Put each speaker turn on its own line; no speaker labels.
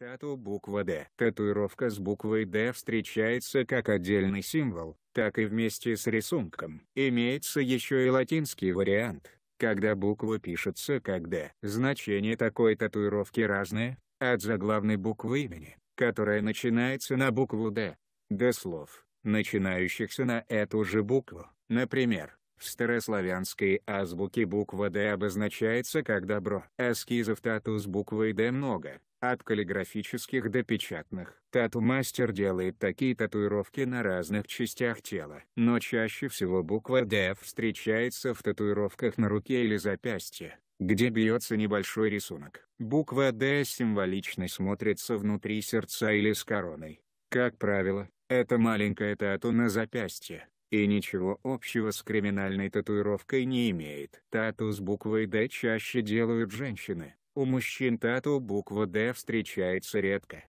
Тату буква «Д». Татуировка с буквой «Д» встречается как отдельный символ, так и вместе с рисунком. Имеется еще и латинский вариант, когда буква пишется как «Д». Значение такой татуировки разное, от заглавной буквы имени, которая начинается на букву «Д», до слов, начинающихся на эту же букву. Например, в старославянской азбуке буква «Д» обозначается как «добро». А эскизов тату с буквой «Д» много, от каллиграфических до печатных. Тату-мастер делает такие татуировки на разных частях тела. Но чаще всего буква «Д» встречается в татуировках на руке или запястье, где бьется небольшой рисунок. Буква «Д» символично смотрится внутри сердца или с короной. Как правило, это маленькая тату на запястье, и ничего общего с криминальной татуировкой не имеет. Тату с буквой «Д» чаще делают женщины. У мужчин тату буква «Д» встречается редко.